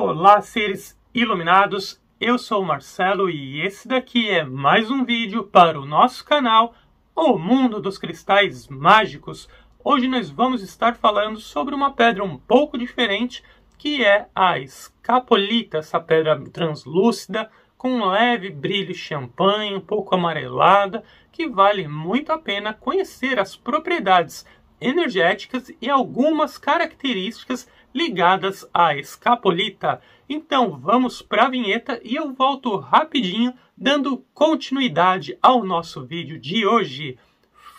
Olá, seres iluminados! Eu sou o Marcelo e esse daqui é mais um vídeo para o nosso canal O Mundo dos Cristais Mágicos. Hoje nós vamos estar falando sobre uma pedra um pouco diferente, que é a escapolita, essa pedra translúcida com um leve brilho champanhe, um pouco amarelada, que vale muito a pena conhecer as propriedades energéticas e algumas características ligadas à escapolita. Então vamos para a vinheta e eu volto rapidinho dando continuidade ao nosso vídeo de hoje.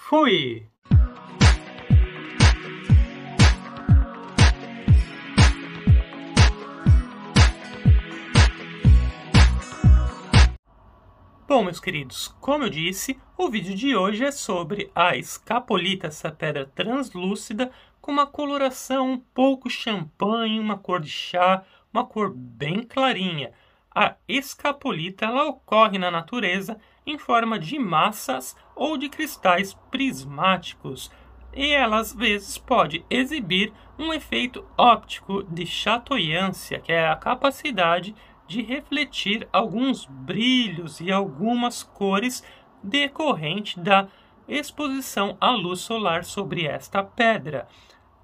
Fui! Bom, meus queridos, como eu disse, o vídeo de hoje é sobre a escapolita, essa pedra translúcida com uma coloração um pouco champanhe, uma cor de chá, uma cor bem clarinha. A escapolita ela ocorre na natureza em forma de massas ou de cristais prismáticos e ela às vezes pode exibir um efeito óptico de chatoyância, que é a capacidade de de refletir alguns brilhos e algumas cores decorrente da exposição à luz solar sobre esta pedra.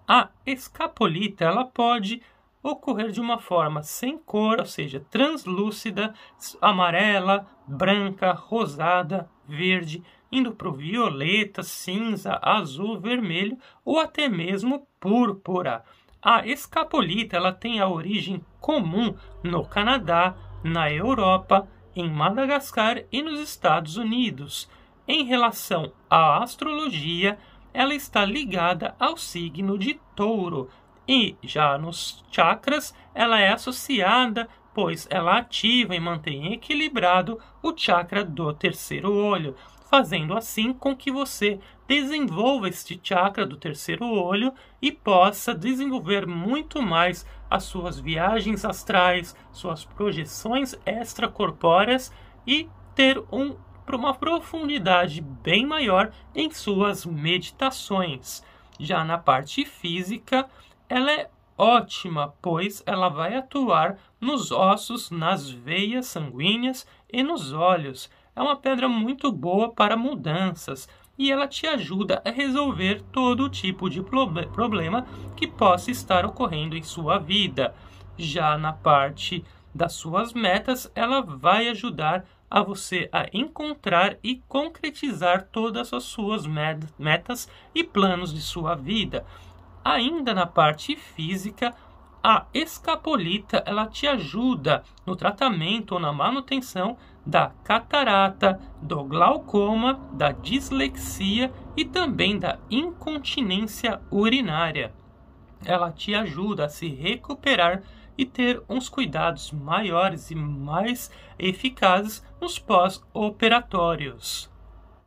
A escapolita ela pode ocorrer de uma forma sem cor, ou seja, translúcida, amarela, branca, rosada, verde, indo para o violeta, cinza, azul, vermelho ou até mesmo púrpura. A escapolita ela tem a origem comum no Canadá, na Europa, em Madagascar e nos Estados Unidos. Em relação à astrologia, ela está ligada ao signo de Touro e já nos chakras ela é associada, pois ela ativa e mantém equilibrado o chakra do terceiro olho fazendo assim com que você desenvolva este chakra do terceiro olho e possa desenvolver muito mais as suas viagens astrais, suas projeções extracorpóreas e ter um, uma profundidade bem maior em suas meditações. Já na parte física, ela é ótima, pois ela vai atuar nos ossos, nas veias sanguíneas e nos olhos é uma pedra muito boa para mudanças e ela te ajuda a resolver todo tipo de problema que possa estar ocorrendo em sua vida. Já na parte das suas metas, ela vai ajudar a você a encontrar e concretizar todas as suas metas e planos de sua vida. Ainda na parte física, a escapolita ela te ajuda no tratamento ou na manutenção da catarata, do glaucoma, da dislexia e também da incontinência urinária. Ela te ajuda a se recuperar e ter uns cuidados maiores e mais eficazes nos pós-operatórios.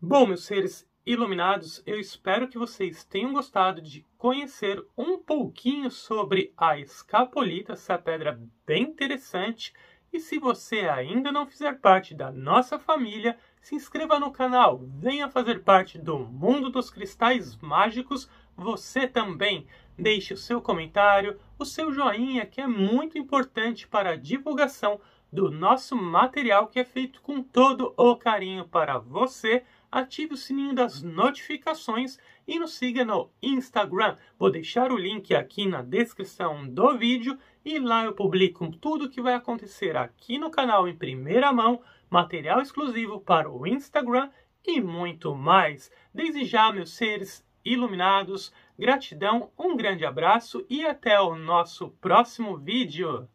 Bom, meus seres iluminados, eu espero que vocês tenham gostado de conhecer um pouquinho sobre a escapolita, essa pedra é bem interessante. E se você ainda não fizer parte da nossa família, se inscreva no canal, venha fazer parte do mundo dos cristais mágicos, você também. Deixe o seu comentário, o seu joinha, que é muito importante para a divulgação do nosso material que é feito com todo o carinho para você ative o sininho das notificações e nos siga no Instagram. Vou deixar o link aqui na descrição do vídeo e lá eu publico tudo o que vai acontecer aqui no canal em primeira mão, material exclusivo para o Instagram e muito mais. Desde já, meus seres iluminados, gratidão, um grande abraço e até o nosso próximo vídeo.